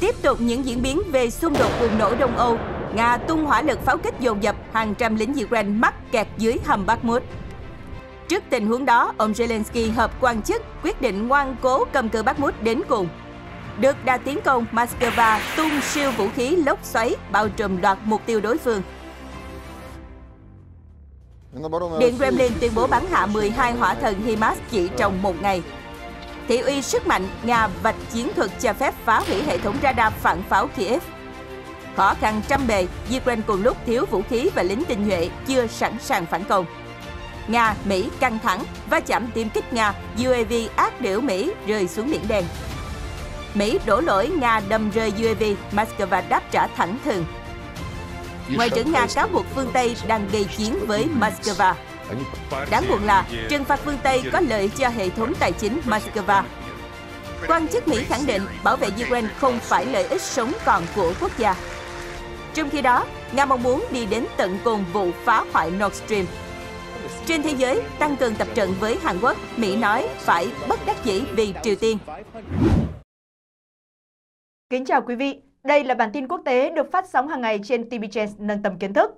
Tiếp tục những diễn biến về xung đột bùng nổ Đông Âu, Nga tung hỏa lực pháo kích dồn dập hàng trăm lính Ukraine mắc kẹt dưới hầm Bakhmut. Trước tình huống đó, ông Zelensky hợp quan chức quyết định ngoan cố cầm cự Bakhmut đến cùng. Được đa tiến công, Moscow tung siêu vũ khí lốc xoáy bao trùm loạt mục tiêu đối phương. Điện Kremlin tuyên bố bắn hạ 12 hỏa thần HIMARS chỉ trong một ngày thị uy sức mạnh Nga vạch chiến thuật cho phép phá hủy hệ thống radar phản pháo Kiev. Khó khăn trăm bề, Ukraine cùng lúc thiếu vũ khí và lính tinh nhuệ chưa sẵn sàng phản công. Nga, Mỹ căng thẳng, va chạm tiêm kích Nga, UAV ác điểu Mỹ rơi xuống Biển Đen. Mỹ đổ lỗi Nga đâm rơi UAV, Moscow đáp trả thẳng thừng. Ngoại trưởng Nga cáo buộc phương Tây đang gây chiến với Moscow. Đáng buồn là trừng phạt phương Tây có lợi cho hệ thống tài chính Moscow. Quan chức Mỹ khẳng định bảo vệ Ukraine không phải lợi ích sống còn của quốc gia. Trong khi đó, Nga mong muốn đi đến tận cùng vụ phá hoại Nord Stream. Trên thế giới, tăng cường tập trận với Hàn Quốc, Mỹ nói phải bất đắc dĩ vì Triều Tiên. Kính chào quý vị, đây là bản tin quốc tế được phát sóng hàng ngày trên TVChance nâng tầm kiến thức.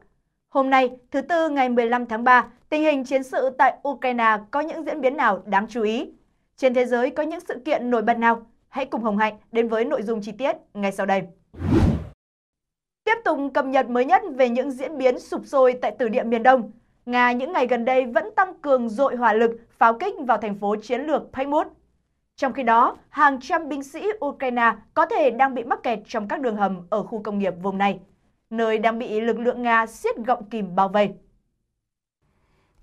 Hôm nay, thứ Tư ngày 15 tháng 3, tình hình chiến sự tại Ukraine có những diễn biến nào đáng chú ý? Trên thế giới có những sự kiện nổi bật nào? Hãy cùng Hồng Hạnh đến với nội dung chi tiết ngay sau đây. Tiếp tục cập nhật mới nhất về những diễn biến sụp sôi tại từ địa miền Đông. Nga những ngày gần đây vẫn tăng cường dội hỏa lực pháo kích vào thành phố chiến lược Paimut. Trong khi đó, hàng trăm binh sĩ Ukraine có thể đang bị mắc kẹt trong các đường hầm ở khu công nghiệp vùng này nơi đang bị lực lượng Nga siết gọng kìm bao vây.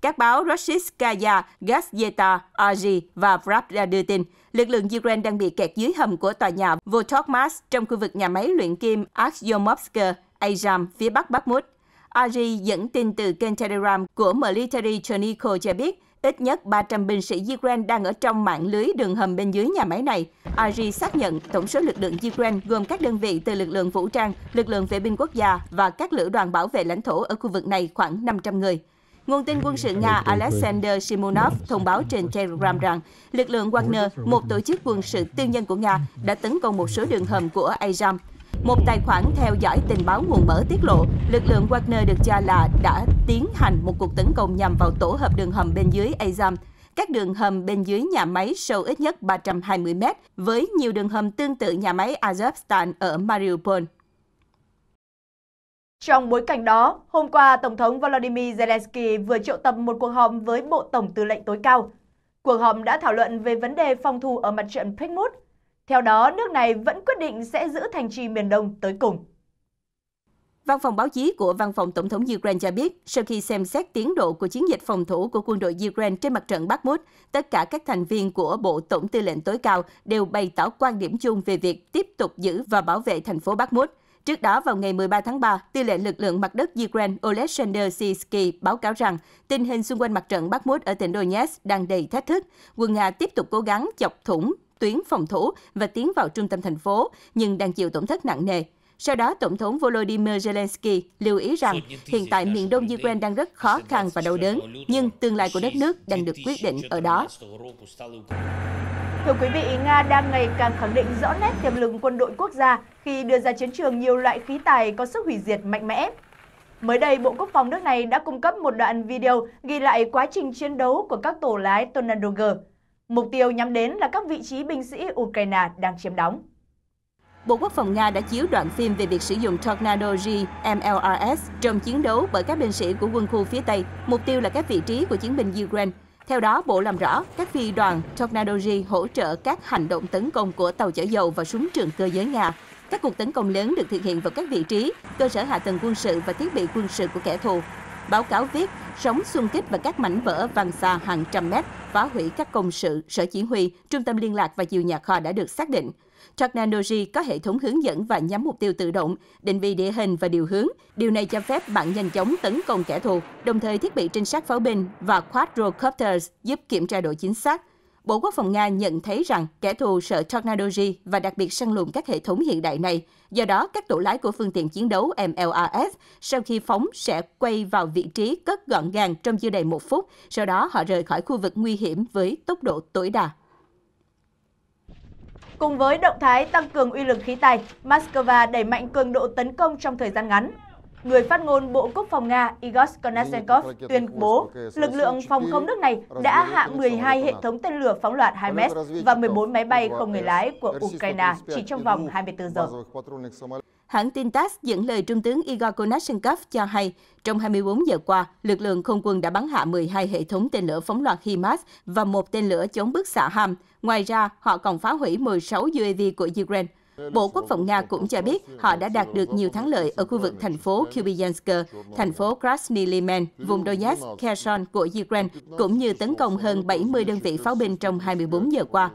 Các báo Roshitskaya, Gazeta, RG và Pravda đưa tin, lực lượng Ukraine đang bị kẹt dưới hầm của tòa nhà Votokmas trong khu vực nhà máy luyện kim Aksiomovsk, Azam, phía bắc Bakhmut. RG dẫn tin từ kênh Telegram của Military Chernico cho biết, Ít nhất 300 binh sĩ Ukraine đang ở trong mạng lưới đường hầm bên dưới nhà máy này. IG xác nhận tổng số lực lượng Ukraine gồm các đơn vị từ lực lượng vũ trang, lực lượng vệ binh quốc gia và các lữ đoàn bảo vệ lãnh thổ ở khu vực này khoảng 500 người. Nguồn tin quân sự Nga Alexander Simonov thông báo trên Telegram rằng lực lượng Wagner, một tổ chức quân sự tư nhân của Nga, đã tấn công một số đường hầm của Azam. Một tài khoản theo dõi tình báo nguồn mở tiết lộ, lực lượng Wagner được cho là đã tiến hành một cuộc tấn công nhằm vào tổ hợp đường hầm bên dưới Azam. Các đường hầm bên dưới nhà máy sâu ít nhất 320 mét, với nhiều đường hầm tương tự nhà máy Azovstan ở Mariupol. Trong bối cảnh đó, hôm qua Tổng thống Volodymyr Zelensky vừa triệu tập một cuộc họp với Bộ Tổng tư lệnh tối cao. Cuộc họp đã thảo luận về vấn đề phòng thủ ở mặt trận Pickmut, theo đó, nước này vẫn quyết định sẽ giữ thành trì miền đông tới cùng. Văn phòng báo chí của Văn phòng Tổng thống Ukraine cho biết, sau khi xem xét tiến độ của chiến dịch phòng thủ của quân đội Ukraine trên mặt trận Bakhmut, tất cả các thành viên của Bộ Tổng tư lệnh tối cao đều bày tỏ quan điểm chung về việc tiếp tục giữ và bảo vệ thành phố Bakhmut. Trước đó, vào ngày 13 tháng 3, tư lệnh lực lượng mặt đất Ukraine Oleksandr Sisky báo cáo rằng tình hình xung quanh mặt trận Bakhmut ở tỉnh Donetsk đang đầy thách thức. Quân Nga tiếp tục cố gắng chọc thủng tuyến phòng thủ và tiến vào trung tâm thành phố, nhưng đang chịu tổn thất nặng nề. Sau đó, Tổng thống Volodymyr Zelensky lưu ý rằng hiện tại miền đông Ukraine đang rất khó khăn và đau đớn, nhưng tương lai của đất nước đang được quyết định ở đó. Thưa quý vị, Nga đang ngày càng khẳng định rõ nét tiềm lực quân đội quốc gia khi đưa ra chiến trường nhiều loại khí tài có sức hủy diệt mạnh mẽ. Mới đây, Bộ Quốc phòng nước này đã cung cấp một đoạn video ghi lại quá trình chiến đấu của các tổ lái Tornado G. Mục tiêu nhắm đến là các vị trí binh sĩ Ukraine đang chiếm đóng. Bộ Quốc phòng Nga đã chiếu đoạn phim về việc sử dụng Tornado G MLRS trong chiến đấu bởi các binh sĩ của quân khu phía Tây, mục tiêu là các vị trí của chiến binh Ukraine. Theo đó, Bộ làm rõ các phi đoàn Tornado G hỗ trợ các hành động tấn công của tàu chở dầu và súng trường cơ giới Nga. Các cuộc tấn công lớn được thực hiện vào các vị trí, cơ sở hạ tầng quân sự và thiết bị quân sự của kẻ thù, Báo cáo viết, sóng xung kích và các mảnh vỡ vàng xa hàng trăm mét phá hủy các công sự, sở chỉ huy, trung tâm liên lạc và nhiều nhà kho đã được xác định. Technology có hệ thống hướng dẫn và nhắm mục tiêu tự động, định vị địa hình và điều hướng. Điều này cho phép bạn nhanh chóng tấn công kẻ thù, đồng thời thiết bị trinh sát pháo binh và quadrocopters giúp kiểm tra độ chính xác, Bộ Quốc phòng Nga nhận thấy rằng kẻ thù sợ Technology và đặc biệt săn lùng các hệ thống hiện đại này. Do đó, các tổ lái của phương tiện chiến đấu MLRS sau khi phóng sẽ quay vào vị trí cất gọn gàng trong chưa đầy một phút, sau đó họ rời khỏi khu vực nguy hiểm với tốc độ tối đa. Cùng với động thái tăng cường uy lực khí tài, Moscow đẩy mạnh cường độ tấn công trong thời gian ngắn, người phát ngôn Bộ Quốc phòng Nga Igor Konashenkov ừ, tuyên bố lực lượng phòng không nước này đã hạ 12 hệ thống tên lửa phóng loạt HIMARS và 14 máy bay không người lái của Ukraine chỉ trong vòng 24 giờ. Hãng tin TASS dẫn lời Trung tướng Igor Konashenkov cho hay, trong 24 giờ qua, lực lượng không quân đã bắn hạ 12 hệ thống tên lửa phóng loạt HIMARS và một tên lửa chống bức xạ Ham. Ngoài ra, họ còn phá hủy 16 UAV của Ukraine. Bộ Quốc phòng Nga cũng cho biết họ đã đạt được nhiều thắng lợi ở khu vực thành phố Kupiansk, thành phố Krasny Liman, vùng Donetsk, Kherson của Ukraine, cũng như tấn công hơn 70 đơn vị pháo binh trong 24 giờ qua.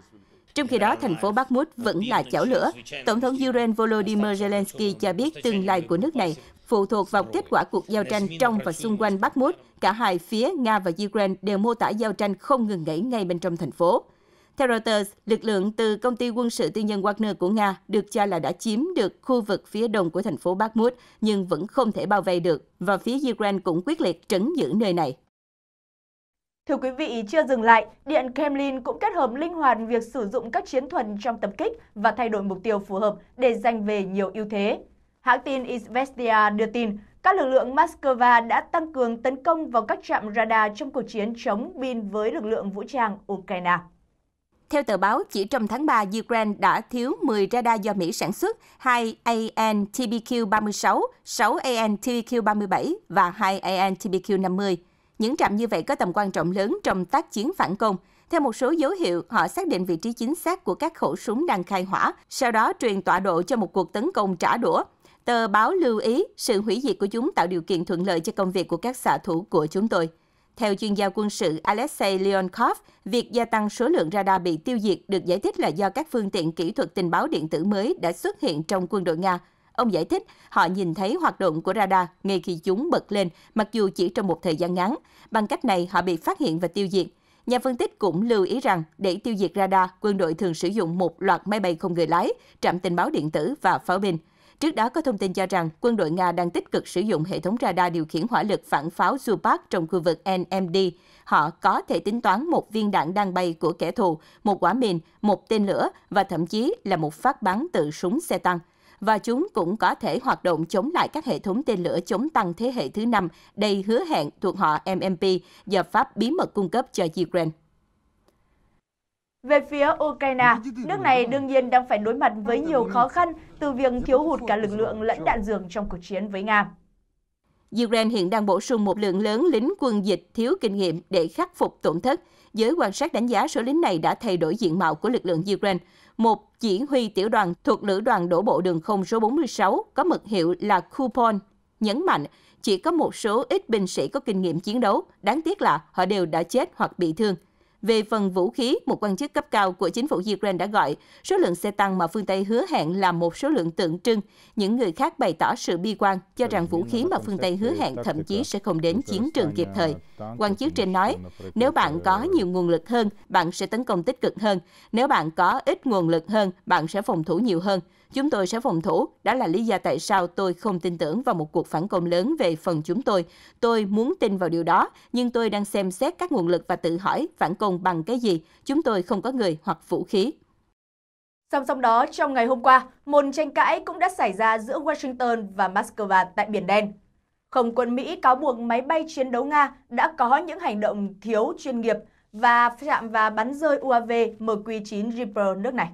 Trong khi đó, thành phố Bakhmut vẫn là chảo lửa. Tổng thống Ukraine Volodymyr Zelensky cho biết tương lai của nước này phụ thuộc vào kết quả cuộc giao tranh trong và xung quanh Bakhmut. Cả hai phía Nga và Ukraine đều mô tả giao tranh không ngừng nghỉ ngay bên trong thành phố. Theo Reuters, lực lượng từ công ty quân sự tư nhân Wagner của Nga được cho là đã chiếm được khu vực phía đông của thành phố Bakhmut nhưng vẫn không thể bao vây được và phía Ukraine cũng quyết liệt trấn giữ nơi này. Thưa quý vị, chưa dừng lại, Điện Kremlin cũng kết hợp linh hoạt việc sử dụng các chiến thuật trong tập kích và thay đổi mục tiêu phù hợp để giành về nhiều ưu thế. Hãng tin Izvestia đưa tin, các lực lượng Moscow đã tăng cường tấn công vào các trạm radar trong cuộc chiến chống pin với lực lượng vũ trang Ukraine. Theo tờ báo, chỉ trong tháng 3, Ukraine đã thiếu 10 radar do Mỹ sản xuất, 2 ANTBQ 36 6 ANTBQ 37 và 2 ANTBQ 50 Những trạm như vậy có tầm quan trọng lớn trong tác chiến phản công. Theo một số dấu hiệu, họ xác định vị trí chính xác của các khẩu súng đang khai hỏa, sau đó truyền tọa độ cho một cuộc tấn công trả đũa. Tờ báo lưu ý, sự hủy diệt của chúng tạo điều kiện thuận lợi cho công việc của các xạ thủ của chúng tôi. Theo chuyên gia quân sự Alexei Leonkov, việc gia tăng số lượng radar bị tiêu diệt được giải thích là do các phương tiện kỹ thuật tình báo điện tử mới đã xuất hiện trong quân đội Nga. Ông giải thích, họ nhìn thấy hoạt động của radar ngay khi chúng bật lên, mặc dù chỉ trong một thời gian ngắn. Bằng cách này, họ bị phát hiện và tiêu diệt. Nhà phân tích cũng lưu ý rằng, để tiêu diệt radar, quân đội thường sử dụng một loạt máy bay không người lái, trạm tình báo điện tử và pháo binh. Trước đó có thông tin cho rằng quân đội Nga đang tích cực sử dụng hệ thống radar điều khiển hỏa lực phản pháo Zubak trong khu vực NMD. Họ có thể tính toán một viên đạn đang bay của kẻ thù, một quả mìn, một tên lửa và thậm chí là một phát bắn từ súng xe tăng. Và chúng cũng có thể hoạt động chống lại các hệ thống tên lửa chống tăng thế hệ thứ năm đầy hứa hẹn thuộc họ MMP do Pháp bí mật cung cấp cho Ukraine. Về phía Ukraine, nước này đương nhiên đang phải đối mặt với nhiều khó khăn từ việc thiếu hụt cả lực lượng lẫn đạn dược trong cuộc chiến với Nga. Ukraine hiện đang bổ sung một lượng lớn lính quân dịch thiếu kinh nghiệm để khắc phục tổn thất. Giới quan sát đánh giá số lính này đã thay đổi diện mạo của lực lượng Ukraine. Một chỉ huy tiểu đoàn thuộc lữ đoàn đổ bộ đường không số 46 có mật hiệu là Coupon nhấn mạnh chỉ có một số ít binh sĩ có kinh nghiệm chiến đấu, đáng tiếc là họ đều đã chết hoặc bị thương về phần vũ khí, một quan chức cấp cao của chính phủ Ukraine đã gọi số lượng xe tăng mà phương Tây hứa hẹn là một số lượng tượng trưng. Những người khác bày tỏ sự bi quan, cho rằng vũ khí mà phương Tây hứa hẹn thậm chí sẽ không đến chiến trường kịp thời. Quan chức trên nói, nếu bạn có nhiều nguồn lực hơn, bạn sẽ tấn công tích cực hơn. Nếu bạn có ít nguồn lực hơn, bạn sẽ phòng thủ nhiều hơn. Chúng tôi sẽ phòng thủ, đó là lý do tại sao tôi không tin tưởng vào một cuộc phản công lớn về phần chúng tôi. Tôi muốn tin vào điều đó, nhưng tôi đang xem xét các nguồn lực và tự hỏi phản công bằng cái gì. Chúng tôi không có người hoặc vũ khí. Song song đó, trong ngày hôm qua, một tranh cãi cũng đã xảy ra giữa Washington và Moscow tại Biển Đen. Không quân Mỹ cáo buộc máy bay chiến đấu Nga đã có những hành động thiếu chuyên nghiệp và chạm và bắn rơi UAV MQ-9 Reaper nước này.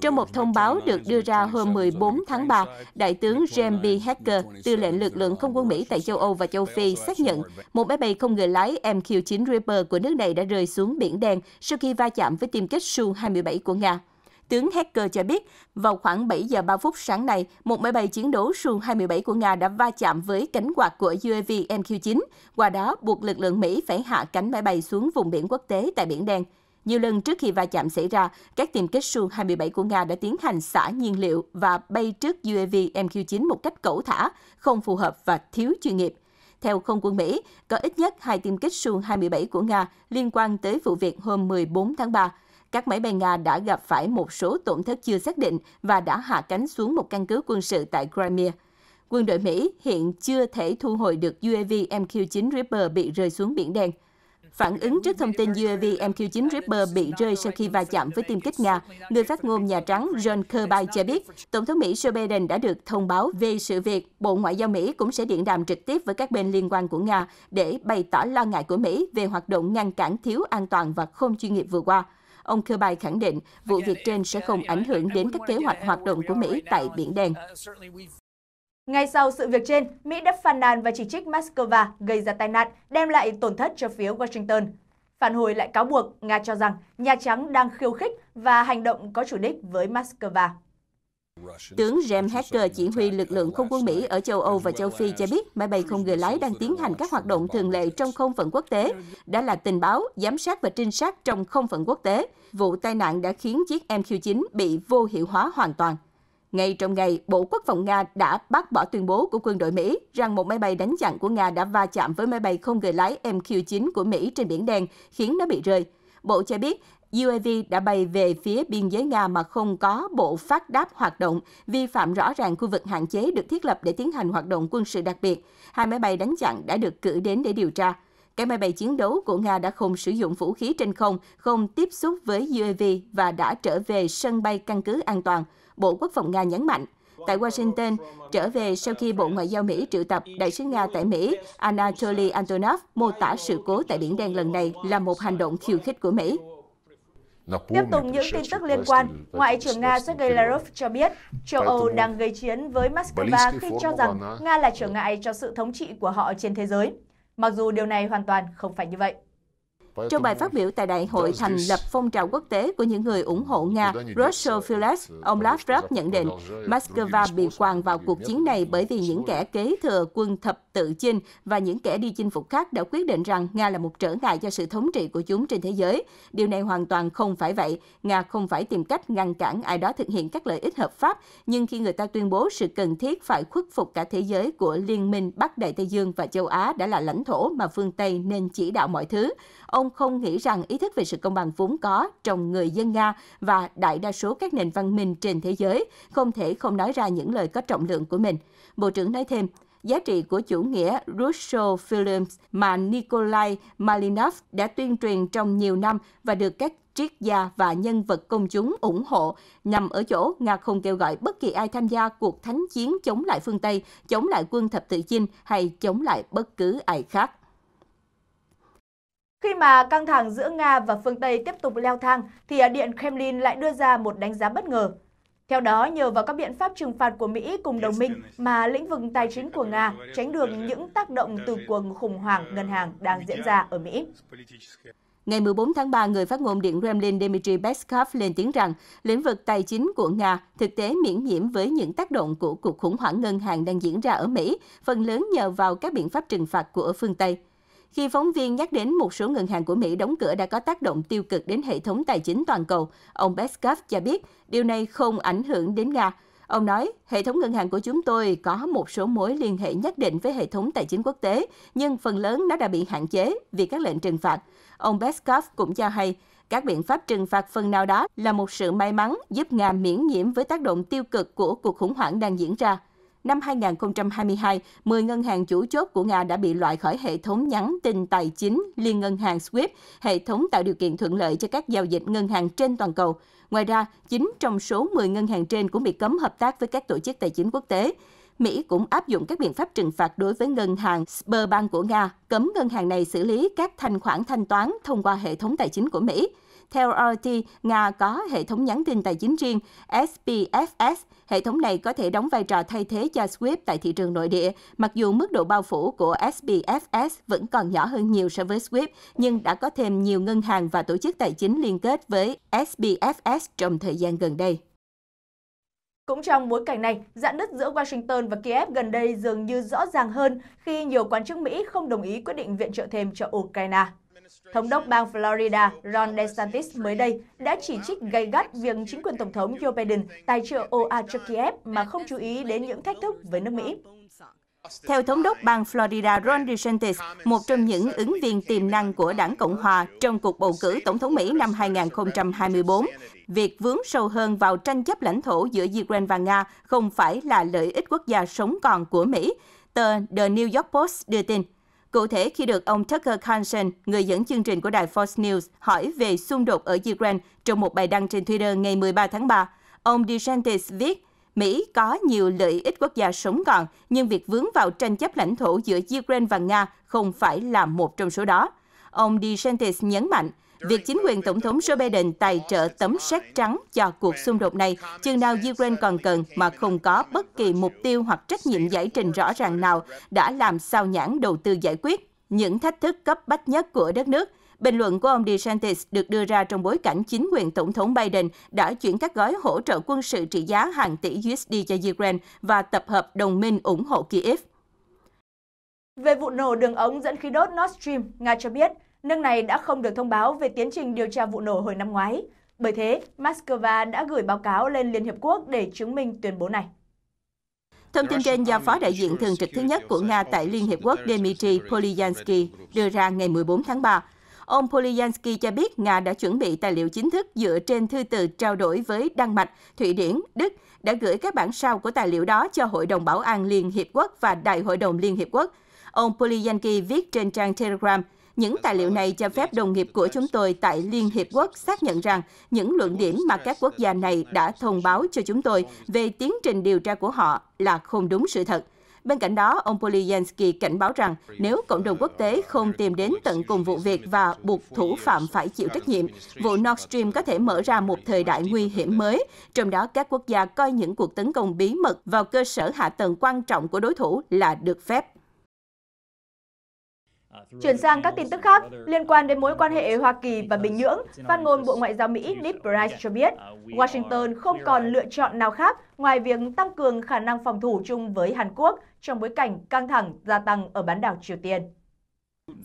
Trong một thông báo được đưa ra hôm 14 tháng 3, Đại tướng James B. Hacker, tư lệnh lực lượng không quân Mỹ tại châu Âu và châu Phi, xác nhận một máy bay không người lái MQ-9 Reaper của nước này đã rơi xuống Biển Đen sau khi va chạm với tiêm kích Su-27 của Nga. Tướng Hacker cho biết, vào khoảng 7 giờ 3 phút sáng nay, một máy bay chiến đấu Su-27 của Nga đã va chạm với cánh quạt của UAV MQ-9, qua đó buộc lực lượng Mỹ phải hạ cánh máy bay xuống vùng biển quốc tế tại Biển Đen. Nhiều lần trước khi va chạm xảy ra, các tiêm kích Su-27 của Nga đã tiến hành xả nhiên liệu và bay trước UAV MQ-9 một cách cẩu thả, không phù hợp và thiếu chuyên nghiệp. Theo Không quân Mỹ, có ít nhất hai tiêm kích Su-27 của Nga liên quan tới vụ việc hôm 14 tháng 3. Các máy bay Nga đã gặp phải một số tổn thất chưa xác định và đã hạ cánh xuống một căn cứ quân sự tại Crimea. Quân đội Mỹ hiện chưa thể thu hồi được UAV MQ-9 Reaper bị rơi xuống Biển Đen. Phản ứng trước thông tin UAV MQ-9 Reaper bị rơi sau khi va chạm với tiêm kích Nga, người phát ngôn Nhà Trắng John Kirby cho biết Tổng thống Mỹ Joe Biden đã được thông báo về sự việc. Bộ Ngoại giao Mỹ cũng sẽ điện đàm trực tiếp với các bên liên quan của Nga để bày tỏ lo ngại của Mỹ về hoạt động ngăn cản thiếu an toàn và không chuyên nghiệp vừa qua. Ông Kirby khẳng định vụ việc trên sẽ không ảnh hưởng đến các kế hoạch hoạt động của Mỹ tại Biển Đen. Ngay sau sự việc trên, Mỹ đã phàn nàn và chỉ trích Moscow gây ra tai nạn, đem lại tổn thất cho phía Washington. Phản hồi lại cáo buộc, Nga cho rằng Nhà Trắng đang khiêu khích và hành động có chủ đích với Moscow. Tướng James Hacker chỉ huy lực lượng không quân Mỹ ở châu Âu và châu Phi cho biết máy bay không người lái đang tiến hành các hoạt động thường lệ trong không phận quốc tế, đã là tình báo, giám sát và trinh sát trong không phận quốc tế. Vụ tai nạn đã khiến chiếc MQ-9 bị vô hiệu hóa hoàn toàn. Ngay trong ngày, Bộ Quốc phòng Nga đã bác bỏ tuyên bố của quân đội Mỹ rằng một máy bay đánh chặn của Nga đã va chạm với máy bay không người lái MQ-9 của Mỹ trên Biển Đen, khiến nó bị rơi. Bộ cho biết UAV đã bay về phía biên giới Nga mà không có bộ phát đáp hoạt động, vi phạm rõ ràng khu vực hạn chế được thiết lập để tiến hành hoạt động quân sự đặc biệt. Hai máy bay đánh chặn đã được cử đến để điều tra. Các máy bay chiến đấu của Nga đã không sử dụng vũ khí trên không, không tiếp xúc với UAV và đã trở về sân bay căn cứ an toàn – Bộ Quốc phòng Nga nhấn mạnh. Tại Washington, trở về sau khi Bộ Ngoại giao Mỹ triệu tập đại sứ Nga tại Mỹ Anatoly Antonov mô tả sự cố tại Biển Đen lần này là một hành động khiêu khích của Mỹ. Tiếp tục những tin tức liên quan, Ngoại trưởng Nga Sergei Lavrov cho biết châu Âu đang gây chiến với Moscow khi cho rằng Nga là trở ngại cho sự thống trị của họ trên thế giới. Mặc dù điều này hoàn toàn không phải như vậy trong bài phát biểu tại đại hội thành lập phong trào quốc tế của những người ủng hộ Nga, Russell Phillips, ông Lavrov nhận định, Moscow bị quàng vào cuộc chiến này bởi vì những kẻ kế thừa quân thập tự chinh và những kẻ đi chinh phục khác đã quyết định rằng Nga là một trở ngại cho sự thống trị của chúng trên thế giới. Điều này hoàn toàn không phải vậy. Nga không phải tìm cách ngăn cản ai đó thực hiện các lợi ích hợp pháp, nhưng khi người ta tuyên bố sự cần thiết phải khuất phục cả thế giới của Liên minh Bắc Đại Tây Dương và châu Á đã là lãnh thổ mà phương Tây nên chỉ đạo mọi thứ ông không nghĩ rằng ý thức về sự công bằng vốn có trong người dân Nga và đại đa số các nền văn minh trên thế giới không thể không nói ra những lời có trọng lượng của mình. Bộ trưởng nói thêm, giá trị của chủ nghĩa Russo Films mà Nikolai Malinov đã tuyên truyền trong nhiều năm và được các triết gia và nhân vật công chúng ủng hộ nhằm ở chỗ Nga không kêu gọi bất kỳ ai tham gia cuộc thánh chiến chống lại phương Tây, chống lại quân thập tự chinh hay chống lại bất cứ ai khác. Khi mà căng thẳng giữa Nga và phương Tây tiếp tục leo thang, thì Điện Kremlin lại đưa ra một đánh giá bất ngờ. Theo đó, nhờ vào các biện pháp trừng phạt của Mỹ cùng đồng minh mà lĩnh vực tài chính của Nga tránh được những tác động từ cuộc khủng hoảng ngân hàng đang diễn ra ở Mỹ. Ngày 14 tháng 3, người phát ngôn Điện Kremlin Dmitry Peskov lên tiếng rằng lĩnh vực tài chính của Nga thực tế miễn nhiễm với những tác động của cuộc khủng hoảng ngân hàng đang diễn ra ở Mỹ, phần lớn nhờ vào các biện pháp trừng phạt của phương Tây. Khi phóng viên nhắc đến một số ngân hàng của Mỹ đóng cửa đã có tác động tiêu cực đến hệ thống tài chính toàn cầu, ông Peskov cho biết điều này không ảnh hưởng đến Nga. Ông nói, hệ thống ngân hàng của chúng tôi có một số mối liên hệ nhất định với hệ thống tài chính quốc tế, nhưng phần lớn nó đã bị hạn chế vì các lệnh trừng phạt. Ông Peskov cũng cho hay, các biện pháp trừng phạt phần nào đó là một sự may mắn giúp Nga miễn nhiễm với tác động tiêu cực của cuộc khủng hoảng đang diễn ra. Năm 2022, 10 ngân hàng chủ chốt của Nga đã bị loại khỏi hệ thống nhắn tin tài chính liên ngân hàng SWIFT, hệ thống tạo điều kiện thuận lợi cho các giao dịch ngân hàng trên toàn cầu. Ngoài ra, 9 trong số 10 ngân hàng trên cũng bị cấm hợp tác với các tổ chức tài chính quốc tế. Mỹ cũng áp dụng các biện pháp trừng phạt đối với ngân hàng Sberbank của Nga, cấm ngân hàng này xử lý các thanh khoản thanh toán thông qua hệ thống tài chính của Mỹ. Theo RT, Nga có hệ thống nhắn tin tài chính riêng SPFS. Hệ thống này có thể đóng vai trò thay thế cho SWIFT tại thị trường nội địa. Mặc dù mức độ bao phủ của SPFS vẫn còn nhỏ hơn nhiều so với SWIFT, nhưng đã có thêm nhiều ngân hàng và tổ chức tài chính liên kết với SPFS trong thời gian gần đây. Cũng trong bối cảnh này, dạn nứt giữa Washington và Kiev gần đây dường như rõ ràng hơn khi nhiều quan chức Mỹ không đồng ý quyết định viện trợ thêm cho Ukraine. Thống đốc bang Florida Ron DeSantis mới đây đã chỉ trích gây gắt việc chính quyền Tổng thống Joe Biden tài trợ ồ ạt cho Kiev mà không chú ý đến những thách thức với nước Mỹ. Theo thống đốc bang Florida Ron DeSantis, một trong những ứng viên tiềm năng của đảng Cộng Hòa trong cuộc bầu cử Tổng thống Mỹ năm 2024, việc vướng sâu hơn vào tranh chấp lãnh thổ giữa Ukraine và Nga không phải là lợi ích quốc gia sống còn của Mỹ, tờ The New York Post đưa tin. Cụ thể, khi được ông Tucker Carlson, người dẫn chương trình của đài Fox News, hỏi về xung đột ở Ukraine trong một bài đăng trên Twitter ngày 13 tháng 3, ông DeSantis viết, Mỹ có nhiều lợi ích quốc gia sống còn, nhưng việc vướng vào tranh chấp lãnh thổ giữa Ukraine và Nga không phải là một trong số đó. Ông DeSantis nhấn mạnh, Việc chính quyền Tổng thống Joe Biden tài trợ tấm séc trắng cho cuộc xung đột này chừng nào Ukraine còn cần mà không có bất kỳ mục tiêu hoặc trách nhiệm giải trình rõ ràng nào đã làm sao nhãn đầu tư giải quyết những thách thức cấp bách nhất của đất nước. Bình luận của ông DeSantis được đưa ra trong bối cảnh chính quyền Tổng thống Biden đã chuyển các gói hỗ trợ quân sự trị giá hàng tỷ USD cho Ukraine và tập hợp đồng minh ủng hộ Kyiv. Về vụ nổ đường ống dẫn khí đốt Nord Stream, Nga cho biết Nước này đã không được thông báo về tiến trình điều tra vụ nổ hồi năm ngoái. Bởi thế, Moscow đã gửi báo cáo lên Liên Hiệp Quốc để chứng minh tuyên bố này. Thông tin trên do Phó đại diện thường trực thứ nhất của Nga tại Liên Hiệp Quốc Dmitry Polyansky đưa ra ngày 14 tháng 3. Ông Polyansky cho biết Nga đã chuẩn bị tài liệu chính thức dựa trên thư từ trao đổi với Đan Mạch, Thụy Điển, Đức đã gửi các bản sao của tài liệu đó cho Hội đồng Bảo an Liên Hiệp Quốc và Đại hội đồng Liên Hiệp Quốc. Ông Polyansky viết trên trang Telegram – những tài liệu này cho phép đồng nghiệp của chúng tôi tại Liên Hiệp Quốc xác nhận rằng những luận điểm mà các quốc gia này đã thông báo cho chúng tôi về tiến trình điều tra của họ là không đúng sự thật. Bên cạnh đó, ông Polyansky cảnh báo rằng nếu cộng đồng quốc tế không tìm đến tận cùng vụ việc và buộc thủ phạm phải chịu trách nhiệm, vụ Nord Stream có thể mở ra một thời đại nguy hiểm mới, trong đó các quốc gia coi những cuộc tấn công bí mật vào cơ sở hạ tầng quan trọng của đối thủ là được phép. Chuyển sang các tin tức khác liên quan đến mối quan hệ Hoa Kỳ và Bình Nhưỡng, phát ngôn Bộ Ngoại giao Mỹ Ned Price cho biết Washington không còn lựa chọn nào khác ngoài việc tăng cường khả năng phòng thủ chung với Hàn Quốc trong bối cảnh căng thẳng gia tăng ở bán đảo Triều Tiên.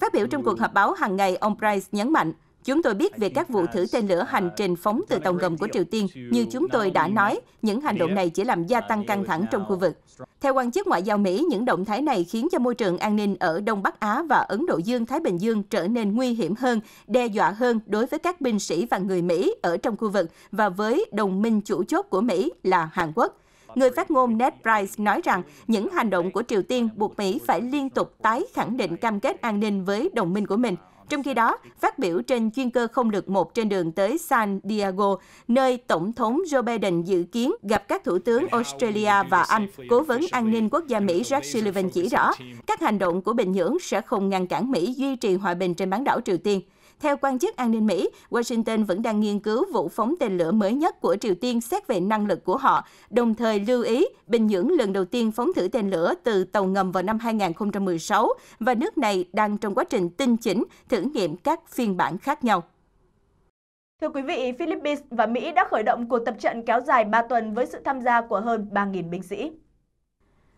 Phát biểu trong cuộc họp báo hàng ngày, ông Price nhấn mạnh Chúng tôi biết về các vụ thử tên lửa hành trình phóng từ tàu ngầm của Triều Tiên. Như chúng tôi đã nói, những hành động này chỉ làm gia tăng căng thẳng trong khu vực. Theo quan chức ngoại giao Mỹ, những động thái này khiến cho môi trường an ninh ở Đông Bắc Á và Ấn Độ Dương-Thái Bình Dương trở nên nguy hiểm hơn, đe dọa hơn đối với các binh sĩ và người Mỹ ở trong khu vực và với đồng minh chủ chốt của Mỹ là Hàn Quốc. Người phát ngôn Ned Price nói rằng những hành động của Triều Tiên buộc Mỹ phải liên tục tái khẳng định cam kết an ninh với đồng minh của mình – trong khi đó, phát biểu trên chuyên cơ không lực 1 trên đường tới San Diego, nơi Tổng thống Joe Biden dự kiến gặp các thủ tướng Australia và Anh, Cố vấn an ninh quốc gia Mỹ Jack Sullivan chỉ rõ, các hành động của Bình Nhưỡng sẽ không ngăn cản Mỹ duy trì hòa bình trên bán đảo Triều Tiên. Theo quan chức an ninh Mỹ, Washington vẫn đang nghiên cứu vụ phóng tên lửa mới nhất của Triều Tiên xét về năng lực của họ, đồng thời lưu ý Bình Nhưỡng lần đầu tiên phóng thử tên lửa từ tàu ngầm vào năm 2016 và nước này đang trong quá trình tinh chỉnh thử nghiệm các phiên bản khác nhau. Thưa quý vị, Philippines và Mỹ đã khởi động cuộc tập trận kéo dài 3 tuần với sự tham gia của hơn 3.000 binh sĩ.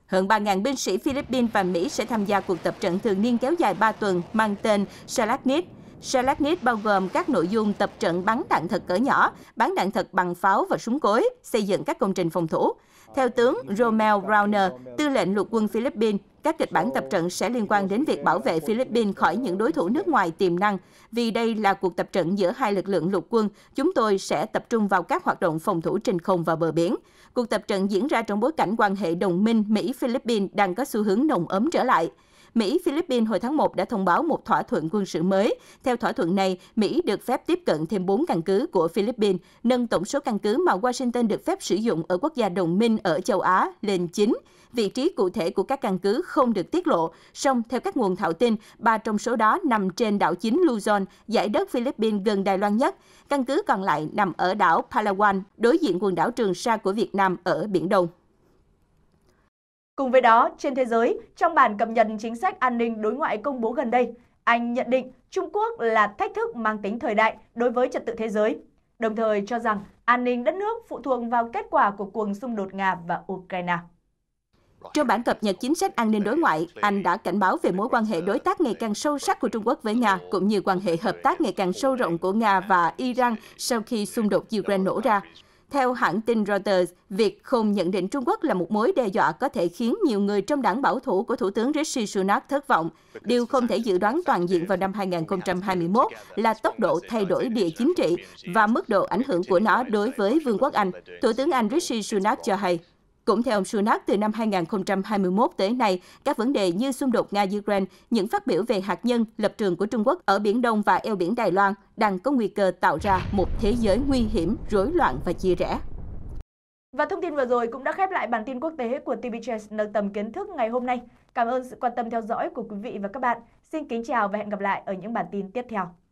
Hơn 3.000 binh sĩ Philippines và Mỹ sẽ tham gia cuộc tập trận thường niên kéo dài 3 tuần mang tên Salaknit Selaknit bao gồm các nội dung tập trận bắn đạn thật cỡ nhỏ, bắn đạn thật bằng pháo và súng cối, xây dựng các công trình phòng thủ. Theo tướng Romel Browner, tư lệnh lục quân Philippines, các kịch bản tập trận sẽ liên quan đến việc bảo vệ Philippines khỏi những đối thủ nước ngoài tiềm năng. Vì đây là cuộc tập trận giữa hai lực lượng lục quân, chúng tôi sẽ tập trung vào các hoạt động phòng thủ trên không và bờ biển. Cuộc tập trận diễn ra trong bối cảnh quan hệ đồng minh Mỹ-Philippines đang có xu hướng nồng ấm trở lại. Mỹ, Philippines hồi tháng 1 đã thông báo một thỏa thuận quân sự mới. Theo thỏa thuận này, Mỹ được phép tiếp cận thêm 4 căn cứ của Philippines, nâng tổng số căn cứ mà Washington được phép sử dụng ở quốc gia đồng minh ở châu Á lên 9. Vị trí cụ thể của các căn cứ không được tiết lộ, song theo các nguồn thạo tin, ba trong số đó nằm trên đảo chính Luzon, giải đất Philippines gần Đài Loan nhất. Căn cứ còn lại nằm ở đảo Palawan, đối diện quần đảo Trường Sa của Việt Nam ở Biển Đông. Cùng với đó, trên thế giới, trong bản cập nhật chính sách an ninh đối ngoại công bố gần đây, anh nhận định Trung Quốc là thách thức mang tính thời đại đối với trật tự thế giới, đồng thời cho rằng an ninh đất nước phụ thuộc vào kết quả của cuộc xung đột Nga và Ukraine. Trong bản cập nhật chính sách an ninh đối ngoại, Anh đã cảnh báo về mối quan hệ đối tác ngày càng sâu sắc của Trung Quốc với Nga, cũng như quan hệ hợp tác ngày càng sâu rộng của Nga và Iran sau khi xung đột Ukraine nổ ra. Theo hãng tin Reuters, việc không nhận định Trung Quốc là một mối đe dọa có thể khiến nhiều người trong đảng bảo thủ của Thủ tướng Rishi Sunak thất vọng. Điều không thể dự đoán toàn diện vào năm 2021 là tốc độ thay đổi địa chính trị và mức độ ảnh hưởng của nó đối với Vương quốc Anh. Thủ tướng Anh Rishi Sunak cho hay. Cũng theo ông Sunak, từ năm 2021 tới nay, các vấn đề như xung đột Nga-Ukraine, những phát biểu về hạt nhân, lập trường của Trung Quốc ở Biển Đông và eo biển Đài Loan đang có nguy cơ tạo ra một thế giới nguy hiểm, rối loạn và chia rẽ. Và thông tin vừa rồi cũng đã khép lại bản tin quốc tế của TVCS nâng tầm kiến thức ngày hôm nay. Cảm ơn sự quan tâm theo dõi của quý vị và các bạn. Xin kính chào và hẹn gặp lại ở những bản tin tiếp theo.